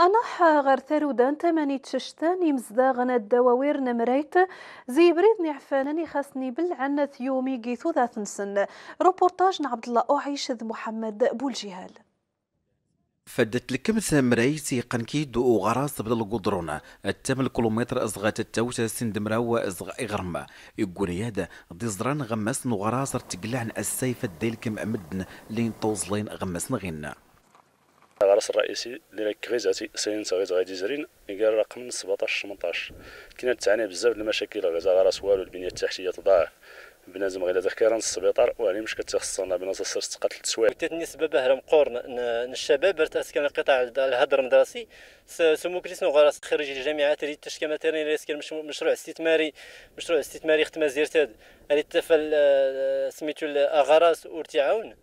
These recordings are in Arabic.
حا غير ثارودان تماني تششتان مزداغن الدواوير نمريت زي بريد نعفانني خاصني بالعنة يومي قيثو ذات نسن روبورتاج عبد الله أعيش محمد بولجهال فدت لكم سامريتي قنكيد وغراس بدل قدرون التام كيلومتر أصغى التوتا سندمرا وأصغى اغرما يقول يادا دي زران غمسن وغراس ارتقلعن السيف الديلكم امدن لين طوزلين غمسن غينا الحرس الرئيسي اللي غيزعتي سينتا غادي زرين قال رقم 17 18 كنا تعاني بزاف المشاكل غير غراس والو البنيه التحتيه تضاع بنادم غير كيران السبيطار وعلي مش كتخصنا بنادم صرت تقتل التسوال تاتني سبب هرم قرن الشباب كان القطاع الهدر مدرسي سمو كريس غراس خريج الجامعات اللي تشكى مثلا ريسكن مشروع استثماري مشروع استثماري ختم زيرتاد اللي تفل آه، سميتو غراس والتعاون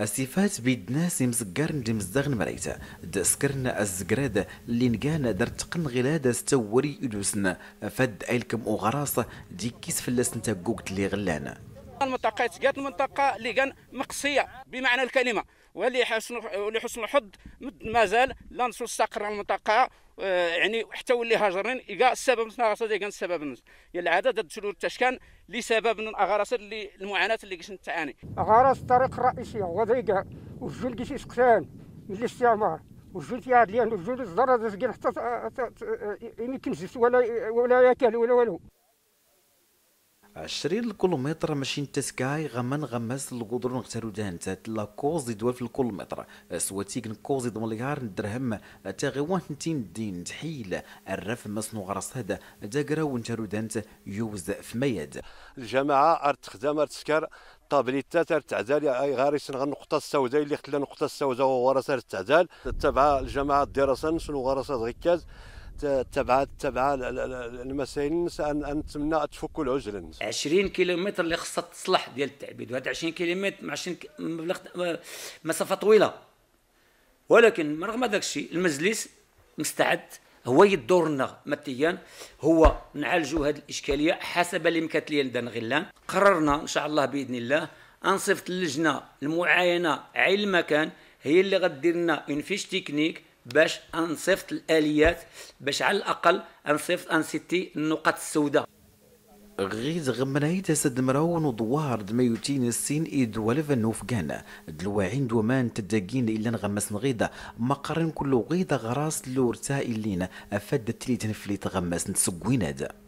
السيفات بيد ناس ندي دي نمريتا مريتا سكرنا الزقراد اللي نقانا درت قن غلادة ستوري يدوسنا فد ايلكم وغراس دي كيس فلس نتا قوقت اللي غلانا المنطقة تقات المنطقة اللي كان مقصية بمعنى الكلمة ولحسن الحظ مازال لا نصوص المنطقة آه، يعني حتى ولي هاجرين كاع السبب نتاع غرسات كان السبب نتاع العدد الدسلول التشكان لسبب من غرسات اللي المعاناه اللي كنت تعاني غرس الطريق الرئيسيه هو ضيقه والجل كيش سقسان من الاستعمار والجل تيعاد لان الجل الزرادة حتى يمكن يعني ولا ولا ياكل ولا والو 20 الكيلومتر ماشي نتا سكاي غمن غمس الغدر نختارو دهن تا لا كوزي دوال في الكيلومتر سواتيك نكوزي مليار درهم تا غير وان الدين دين تحيل الرف مسنو غرس هدا داكرا ونتارو دهن يوز في مياد الجماعه ارتخدام ارتسكر طابليتات التعدال اي غارس النقطه السوداء اللي خلى النقطه السوداء وغرس التعدال تبع الجماعه الدراسه شنو غرس غكاز تبع تبع المسائل ان نتمنى تفك العجل 20 كيلومتر اللي خصها تصلح ديال التعبيد وهاد 20 كيلومتر 20 مبلغ مسافه طويله ولكن رغم داك الشيء المجلس مستعد هو يدورنا ماديا هو نعالجوا هذه الاشكاليه حسب لي لدينا غلان قررنا ان شاء الله باذن الله انصفت اللجنه المعاينه عين المكان هي اللي غدير لنا اون فيش تكنيك باش انصفت الاليات باش على الاقل انصفت انسيتي النقط السوداء غيز غمناي تسد مراون وضوار دميوتين السين إد ولفا دلواعين دومان تدقين إلا نغمس نغيضة مقرن كل غيضة غراس لورتا إلينا افدت تليتن فليت غمس نتسقوين هذا